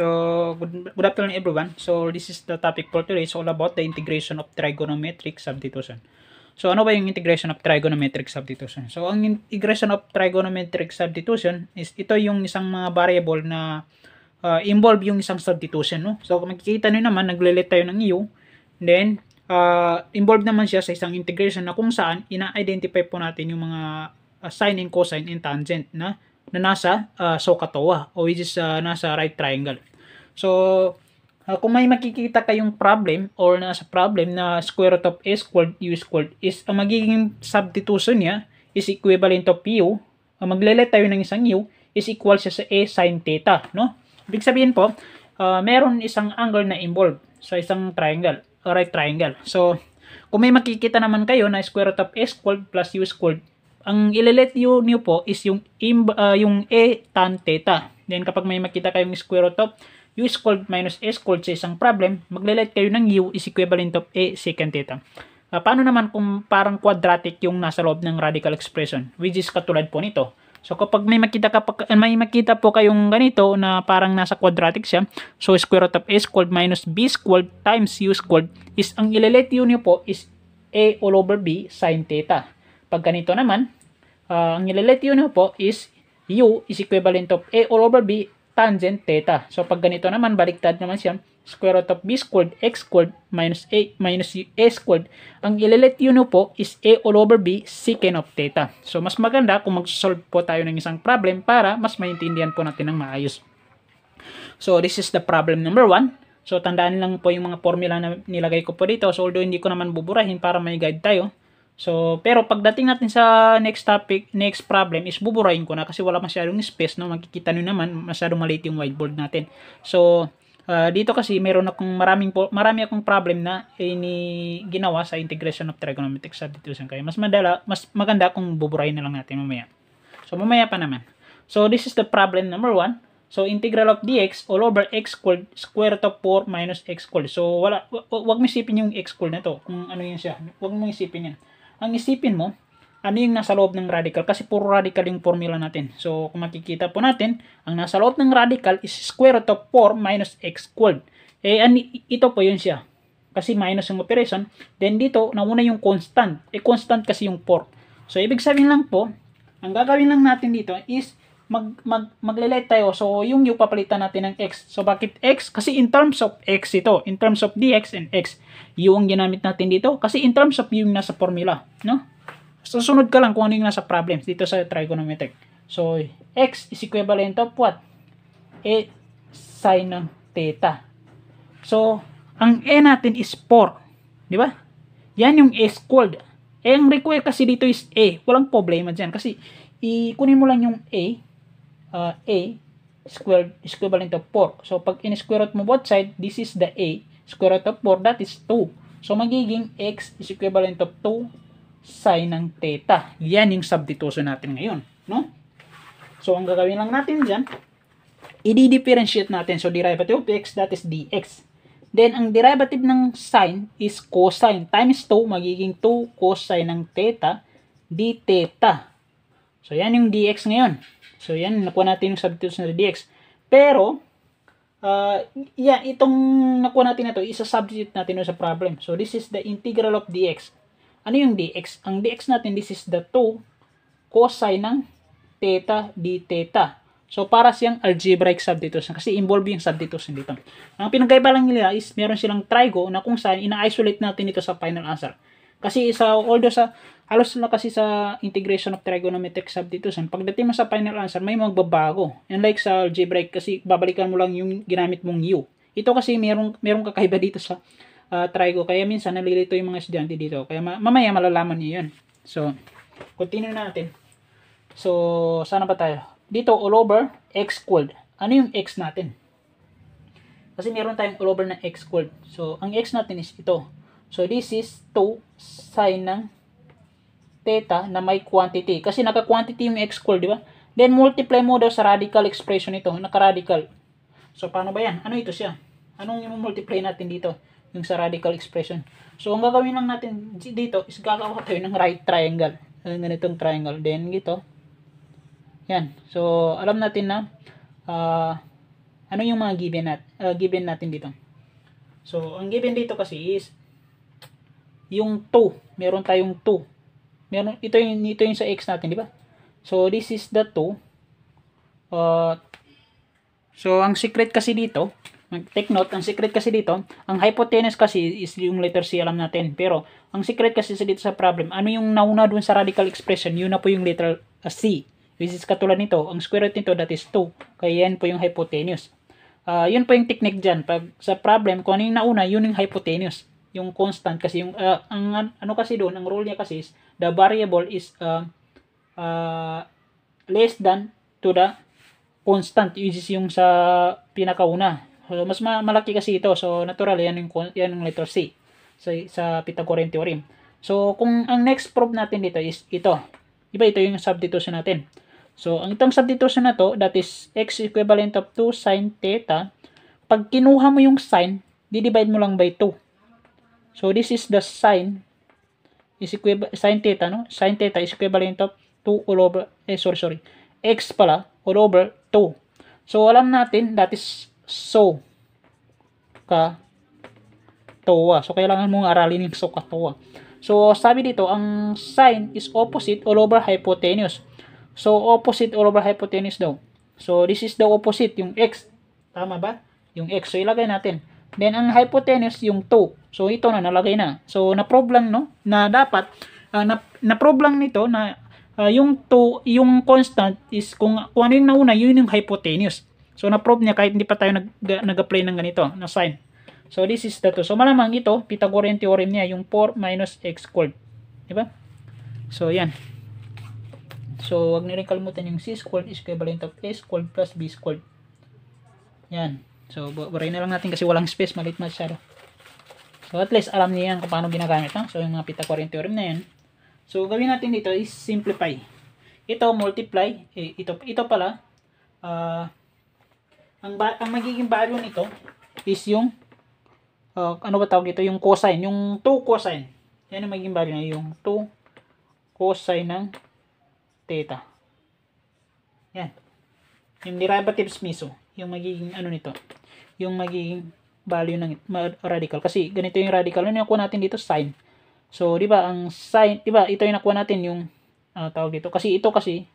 So, good, good afternoon everyone. So, this is the topic for today. It's all about the integration of trigonometric substitution. So, ano ba yung integration of trigonometric substitution? So, ang integration of trigonometric substitution is ito yung isang mga variable na uh, involve yung isang substitution. No? So, makikita nyo naman, naglelet tayo ng u. Then, uh, involved naman siya sa isang integration na kung saan ina-identify po natin yung mga uh, sine and cosine and tangent na na nasa uh, ah, SOHCAHTOA o which is uh, nasa right triangle. So, uh, kung may makikita kayong problem or nasa problem na square root of s squared u squared is ang magiging substitution niya is equivalent of u, uh, maglelet tayo ng isang u is equal siya sa a sin theta, no? Ibig sabihin po, uh, meron isang angle na involved sa isang triangle, right triangle. So, kung may makikita naman kayo na square root of s squared plus u squared ang ilalet yun nyo po is yung, imba, uh, yung A tan theta. Then kapag may makita kayong square root of u squared minus s squared sa isang problem, maglilet kayo ng u is equivalent of a secant theta. Uh, paano naman kung parang quadratic yung nasa loob ng radical expression, which is katulad po nito. So kapag may makita kapag, ah, may makita po kayong ganito na parang nasa quadratic siya, so square root of a squared minus b squared times u squared is ang ilalet yun niyo po is a all over b sine theta. Pag ganito naman, uh, ang nililet yun po is u is equivalent of a all over b tangent theta. So pag ganito naman, baliktad naman siya, square root of b squared x squared minus a minus a squared. Ang ilalate yun po is a all over b secant of theta. So mas maganda kung mag-solve po tayo ng isang problem para mas maintindihan po natin ng maayos. So this is the problem number 1. So tandaan lang po yung mga formula na nilagay ko po dito. So although hindi ko naman buburahin para may guide tayo. So, pero pagdating natin sa next topic, next problem is buburahin ko na kasi wala masyadong space, no? Makikita nyo naman, masyadong maliit yung whiteboard natin. So, uh, dito kasi meron akong maraming, marami akong problem na ini ginawa sa integration of trigonometric substitution. Kaya mas, madala, mas maganda kung buburahin na lang natin mamaya. So, mamaya pa naman. So, this is the problem number 1. So, integral of dx all over x squared square root of 4 minus x squared. So, wala, wag mo isipin yung x squared na to. Kung ano yun siya. Wag mo isipin yan ang isipin mo, ano yung nasa loob ng radical? Kasi puro radical yung formula natin. So, kung makikita po natin, ang nasa loob ng radical is square root of 4 minus x squared. Eh, ito po yun siya. Kasi minus yung operation. Then dito, nauna yung constant. Eh, constant kasi yung 4. So, ibig sabihin lang po, ang gagawin lang natin dito is mag, mag, magle-let tayo. So, yung u papalitan natin ng x. So, bakit x? Kasi in terms of x ito. In terms of dx and x. u ang ginamit natin dito. Kasi in terms of u yung nasa formula. No? Susunod ka lang kung ano yung nasa problems dito sa trigonometric. So, x is equivalent of what? A e sine ng theta. So, ang A e natin is 4. Di ba? Yan yung A e squared. Eh, ang require kasi dito is A. Walang problema dyan. Kasi, ikunin mo lang yung A uh, A squared is equivalent to 4. So, pag in-square root mo both side, this is the A. Square root of 4, that is 2. So, magiging X is equivalent to 2 sine ng theta. Yan yung substitution natin ngayon. No? So, ang gagawin lang natin dyan, i-differentiate natin. So, derivative of X, that is dx. Then, ang derivative ng sine is cosine. Times 2, magiging 2 cosine ng theta d theta. So, yan yung dx ngayon. So, yan, nakuha natin yung substitutes na dx. Pero, uh, yan, itong nakuha natin na to, isa-substitute natin sa problem. So, this is the integral of dx. Ano yung dx? Ang dx natin, this is the 2 cosine ng theta d theta. So, para siyang algebraic substitution kasi involve yung substitution dito. Ang pinagkaiba lang nila is meron silang trigo na kung saan ina-isolate natin ito sa final answer. Kasi sa although sa halos na kasi sa integration of trigonometric substitution, pagdating mo sa final answer, may magbabago. like sa algebraic kasi babalikan mo lang yung ginamit mong u. Ito kasi merong, merong kakaiba dito sa uh, trigo, kaya minsan nalilito yung mga estudyante dito. Kaya ma- mamaya malalaman niyo yan. So, continue natin. So, sana pa tayo? Dito, all over, x squared. Ano yung x natin? Kasi meron tayong all over na x squared. So, ang x natin is ito. So, this is 2 sine ng theta na may quantity. Kasi naka-quantity yung x squared, di ba? Then, multiply mo daw sa radical expression ito, naka-radical. So, paano ba yan? Ano ito siya? Anong yung multiply natin dito? Yung sa radical expression. So, ang gagawin lang natin dito is gagawa tayo ng right triangle. Ang ganitong triangle. Then, ito. Yan. So, alam natin na uh, ano yung mga given, nat uh, given natin dito. So, ang given dito kasi is yung 2. Meron tayong 2 meron, ito yung, ito yung sa x natin, di ba? So, this is the 2. Uh, so, ang secret kasi dito, take note, ang secret kasi dito, ang hypotenuse kasi is yung letter C alam natin. Pero, ang secret kasi sa dito sa problem, ano yung nauna dun sa radical expression, yun na po yung letter uh, C. Which is katulad nito, ang square root nito, that is 2. Kaya yan po yung hypotenuse. Uh, yun po yung technique dyan. Pag, sa problem, kung ano yung nauna, yun yung hypotenuse. Yung constant kasi, yung, uh, ang, ano kasi doon, ang rule niya kasi is, the variable is uh, uh, less than to the constant which is yung sa pinakauna. So, mas malaki kasi ito. So, natural, yan yung, yan yung letter C sa, sa Pythagorean theorem. So, kung ang next proof natin dito is ito. iba ito yung substitution natin. So, ang itong substitution na to, that is x equivalent of 2 sin theta. Pag kinuha mo yung sin, divide mo lang by 2. So, this is the sin is equivalent, sine theta, no? Sine theta is equivalent of 2 all over, eh, sorry, sorry. X pala, all over 2. So, alam natin, that is so ka toa. So, kailangan mong aralin yung so ka toa. So, sabi dito, ang sine is opposite all over hypotenuse. So, opposite all over hypotenuse daw. So, this is the opposite, yung x. Tama ba? Yung x. So, ilagay natin. Then, ang hypotenuse, yung 2. So ito na nalagay na. So na problem no na dapat uh, na na problem nito na uh, yung to yung constant is kung kung ano yung nauna yun yung hypotenuse. So na-prove niya kahit hindi pa tayo nag nag-apply ng ganito na sign. So this is the two. So malamang ito Pythagorean theorem niya yung 4 minus x squared. Di ba? So yan. So wag niyo rin kalimutan yung c squared is equivalent of a squared plus b squared. Yan. So, buray na lang natin kasi walang space. Malit masyado. So, at least alam niya kung paano ginagamit. Ha? So, yung mga Pythagorean theorem na yan. So, gawin natin dito is simplify. Ito, multiply. Eh, ito, ito pala. Uh, ang, ba ang magiging value nito is yung uh, ano ba tawag dito? Yung cosine. Yung 2 cosine. Yan ang magiging value niya. Yung 2 cosine ng theta. Yan. Yung derivatives mismo. Yung magiging ano nito. Yung magiging value ng radical. Kasi ganito yung radical. Ano yung nakuha natin dito? Sine. So, di ba, ang sine, di ba, ito yung nakuha natin yung uh, tawag dito. Kasi ito kasi,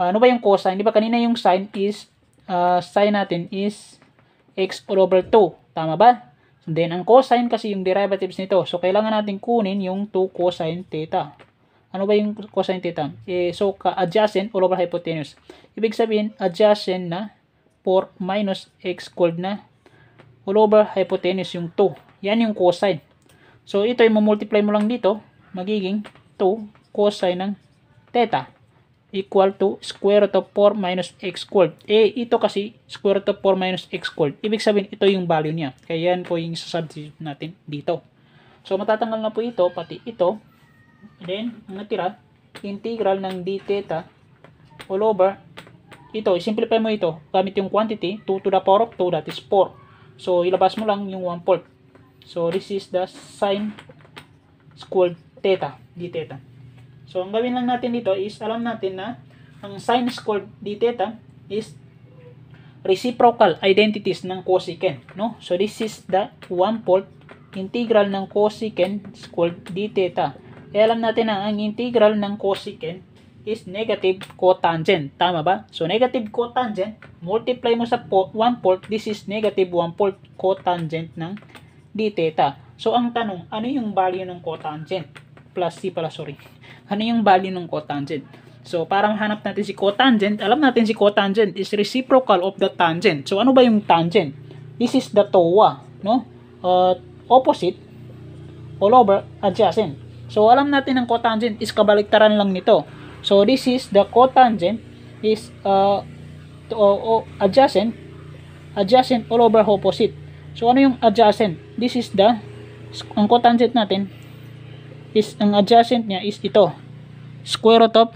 uh, ano ba yung cosine? Di ba, kanina yung sine is, uh, sine natin is x all over 2. Tama ba? So, then, ang cosine kasi yung derivatives nito. So, kailangan natin kunin yung 2 cosine theta. Ano ba yung cosine theta? Eh, so, adjacent all over hypotenuse. Ibig sabihin, adjacent na 4 minus x called na all over hypotenuse yung 2. Yan yung cosine. So, ito yung multiply mo lang dito, magiging 2 cosine ng theta equal to square root of 4 minus x squared. Eh, ito kasi square root of 4 minus x squared. Ibig sabihin, ito yung value niya. Kaya yan po yung substitute natin dito. So, matatanggal na po ito, pati ito. Then, ang natira, integral ng d theta all over, ito, simplify mo ito gamit yung quantity, 2 to the power of 2, that is 4. So, ilabas mo lang yung 1 fourth. So, this is the sine squared theta, d theta. So, ang gawin lang natin dito is, alam natin na ang sine squared d theta is reciprocal identities ng cosecant. No? So, this is the 1 fourth integral ng cosecant squared d theta. E, alam natin na ang integral ng cosecant is negative cotangent. Tama ba? So, negative cotangent, multiply mo sa 1 volt, this is negative 1 volt cotangent ng d theta. So, ang tanong, ano yung value ng cotangent? Plus C pala, sorry. Ano yung value ng cotangent? So, para mahanap natin si cotangent, alam natin si cotangent is reciprocal of the tangent. So, ano ba yung tangent? This is the TOA, no? Uh, opposite all over adjacent. So, alam natin ang cotangent is kabaliktaran lang nito. So this is the cotangent is uh, to, uh, adjacent adjacent all over opposite. So ano yung adjacent? This is the ang cotangent natin is ang adjacent niya is ito. Square root of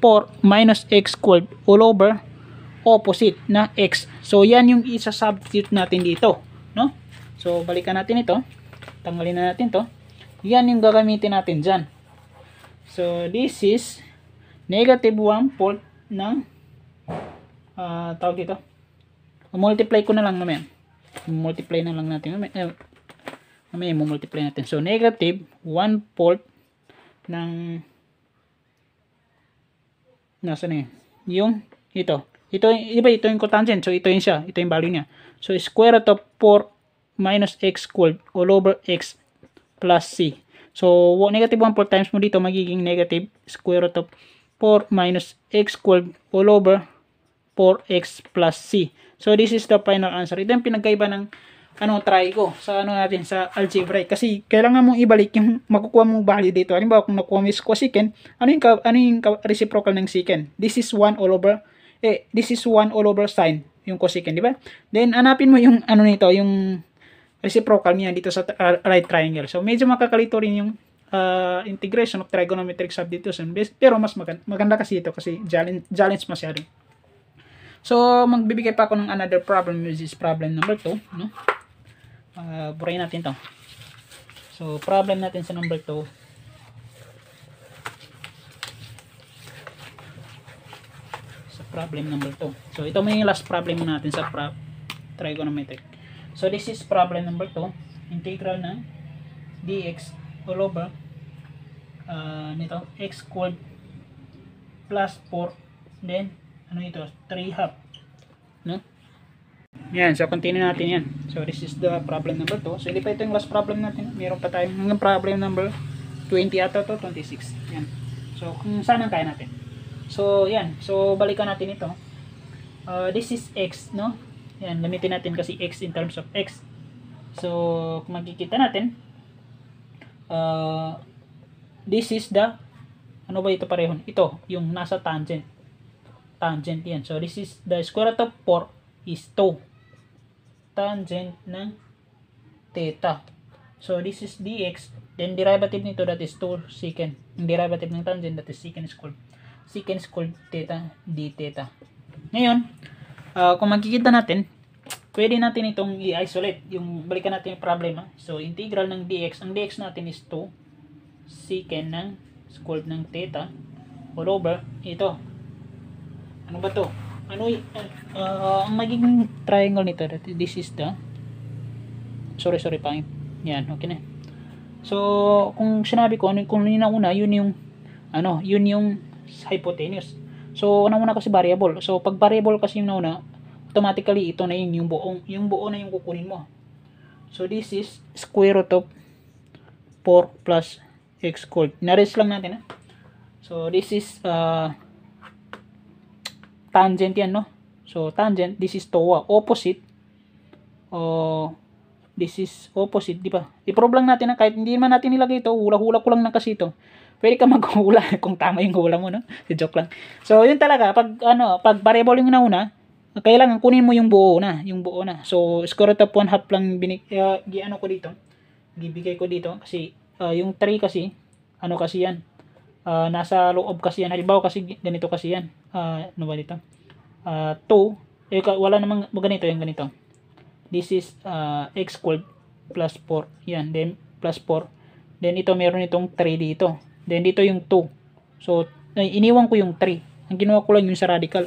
4 minus x squared all over opposite na x. So yan yung isa substitute natin dito, no? So balikan natin ito. Tanggalin na natin 'to. Yan yung gagamitin natin diyan. So this is negative 1 volt ng uh, ah, tawag dito multiply ko na lang mamaya multiply na lang natin mamaya, eh, mamaya multiply natin so negative 1 volt ng nasa na yun? yung ito ito iba ito yung cotangent so ito yung siya ito yung value niya so square root of 4 minus x squared all over x plus c so negative 1 4 times mo dito magiging negative square root of 4 minus x squared all over 4x plus c. So, this is the final answer. Ito yung pinagkaiba ng ano try ko sa ano natin sa algebra kasi kailangan mong ibalik yung makukuha mong value dito halimbawa kung nakuha mo yung cosecant ano yung, ano yung reciprocal ng secant this is 1 all over eh this is 1 all over sine yung cosecant di ba then hanapin mo yung ano nito yung reciprocal niya dito sa uh, right triangle so medyo makakalito rin yung uh, integration of trigonometric substitution. Pero mas maganda, maganda kasi ito kasi challenge, challenge masyado. So, magbibigay pa ako ng another problem which is problem number 2. No? Uh, burayin natin to. So, problem natin sa number 2 problem number 2. So, ito may last problem natin sa pra trigonometric. So, this is problem number 2. Integral ng dx all over uh, nito x squared plus 4 then ano ito 3 half no? yan so continue natin yan so this is the problem number 2 so hindi pa ito yung last problem natin meron pa tayo hanggang problem number 20 ata to 26 yan so kung saan ang kaya natin so yan so balikan natin ito uh, this is x no yan limitin natin kasi x in terms of x so kung makikita natin uh, this is the ano ba ito parehon Ito, yung nasa tangent. Tangent yan. So, this is the square root of 4 is 2. Tangent ng theta. So, this is dx. Then, derivative nito that is 2 secant. Yung derivative ng tangent that is secant squared. Secant squared theta d theta. Ngayon, uh, kung makikita natin, pwede natin itong i-isolate. Yung balikan natin yung problema. So, integral ng dx. Ang dx natin is 2 secant ng squared ng theta all over ito. Ano ba to? Ano uh, uh, ang magiging triangle nito this is the sorry sorry pa Yan, okay na. So, kung sinabi ko, ano, kung yun una, yun yung ano, yun yung hypotenuse. So, una-una kasi variable. So, pag variable kasi yung nauna, automatically ito na yun yung buong yung buo na yung kukunin mo so this is square root of 4 plus x squared nares lang natin ha so this is uh, tangent yan no so tangent this is towa opposite o uh, this is opposite, di ba? i lang natin na kahit hindi man natin nilagay ito, hula-hula ko lang na kasi ito. Pwede ka maghula kung tama yung hula mo, no? Joke lang. So, yun talaga, pag, ano, pag variable yung nauna, kailangan kunin mo yung buo na, yung buo na. So, square root of 1 half lang binig, uh, eh, giano ko dito, gibigay ko dito kasi uh, yung 3 kasi, ano kasi yan, uh, nasa loob kasi yan. Halimbawa kasi ganito kasi yan, uh, ano ba dito, uh, 2, eh, wala namang ganito, yung ganito. This is uh, x squared plus 4, yan, then plus 4. Then ito, meron itong 3 dito. Then dito yung 2. So, iniwan ko yung 3. Ang ginawa ko lang yung sa radical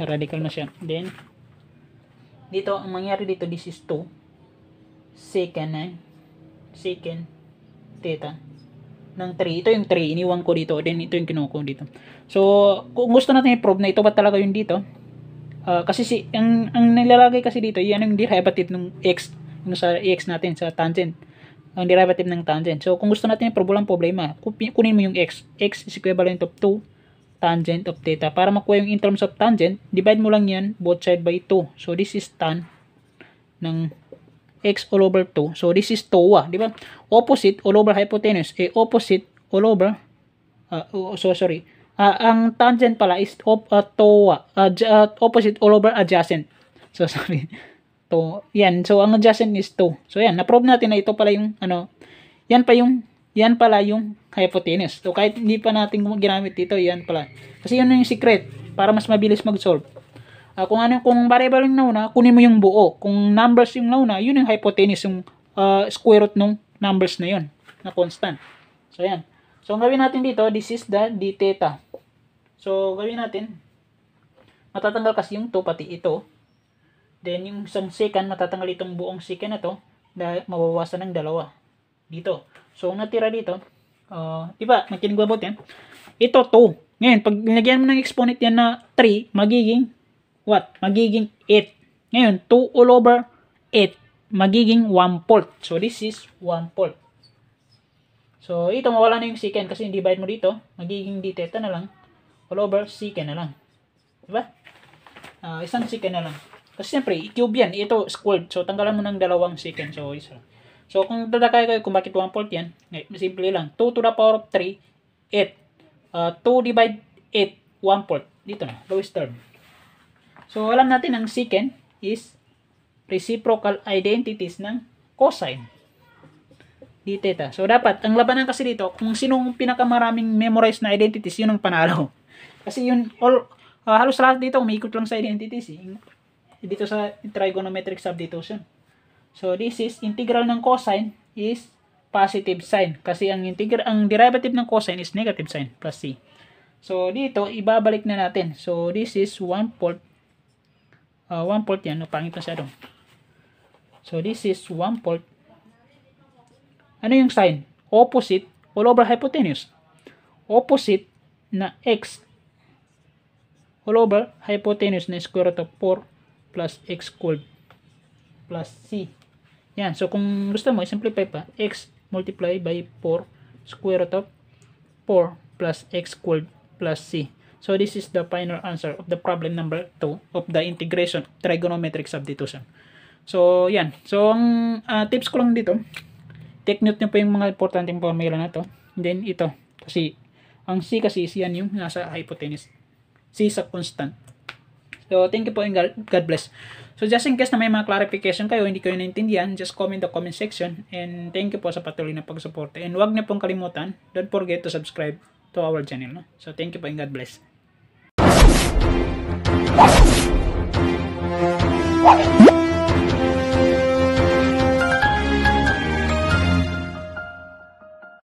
radical na siya. Then, dito, ang mangyari dito, this is 2 second eh, second theta ng 3. Ito yung 3, iniwan ko dito. Then, ito yung kinuha ko dito. So, kung gusto natin i-probe na ito, ba talaga yung dito? Uh, kasi si, ang, ang nilalagay kasi dito, yan yung derivative ng x, yung sa x natin, sa tangent. Ang derivative ng tangent. So, kung gusto natin i-probe lang problema, kunin mo yung x. x is equivalent of 2 tangent of theta. Para makuha yung in terms of tangent, divide mo lang yan both side by 2. So, this is tan ng x all over 2. So, this is TOA, di ba? Opposite all over hypotenuse. Eh, opposite all over, uh, so sorry, uh, ang tangent pala is op, uh, TOA, uh, opposite all over adjacent. So, sorry. to, yan. So, ang adjacent is 2. So, yan. Na-prove natin na ito pala yung, ano, yan pa yung yan pala yung hypotenuse. So, kahit hindi pa natin ginamit dito, yan pala. Kasi yun yung secret para mas mabilis mag-solve. Uh, kung ano kung variable yung nauna, kunin mo yung buo. Kung numbers yung nauna, yun yung hypotenuse, yung uh, square root ng numbers na yun, na constant. So, yan. So, ang gawin natin dito, this is the d theta. So, gawin natin, matatanggal kasi yung 2 pati ito. Then, yung isang second, matatanggal itong buong second na to, dahil mabawasan ng dalawa. Dito. So, ang natira dito, uh, ah, diba, makinig about yan? Ah. Ito, 2. Ngayon, pag nilagyan mo ng exponent yan na 3, magiging, what? Magiging 8. Ngayon, 2 all over 8, magiging 1 volt. So, this is 1 volt. So, ito, mawala na yung secant kasi hindi divide mo dito, magiging d theta na lang, all over secant na lang. Diba? Uh, isang secant na lang. Kasi siyempre, i-cube yan. Ito, squared. So, tanggalan mo ng dalawang secant. So, isa lang. So, kung dadakay kayo kung bakit 1 volt yan, eh, simple lang. 2 to the power of 3, 8. Uh, 2 divide 8, 1 volt. Dito na, lowest term. So, alam natin ang secant is reciprocal identities ng cosine d theta. So, dapat, ang labanan kasi dito, kung sinong pinakamaraming memorized na identities, yun ang panalo. Kasi yun, all, uh, halos lahat dito, umiikot lang sa identities. Eh. Dito sa trigonometric substitution. So this is integral ng cosine is positive sine kasi ang integral ang derivative ng cosine is negative sine plus c. So dito ibabalik na natin. So this is 1 fourth uh, 1 fourth yan, no, pangit doon. So this is 1 fourth. Ano yung sine? Opposite all over hypotenuse. Opposite na x all over hypotenuse na square root of 4 plus x cubed plus c. Yan. So, kung gusto mo, simplify pa. x multiply by 4 square root of 4 plus x squared plus c. So, this is the final answer of the problem number 2 of the integration trigonometric substitution. So, yan. So, ang uh, tips ko lang dito, take note nyo po yung mga importanteng formula na to. then, ito. Kasi, ang C kasi is yan yung nasa hypotenuse. C is a constant. So, thank you po and God bless. So, just in case na may mga clarification kayo, hindi kayo naintindihan, just comment the comment section and thank you po sa patuloy na pagsuporta. And huwag niyo pong kalimutan, don't forget to subscribe to our channel. No? So, thank you po and God bless. What?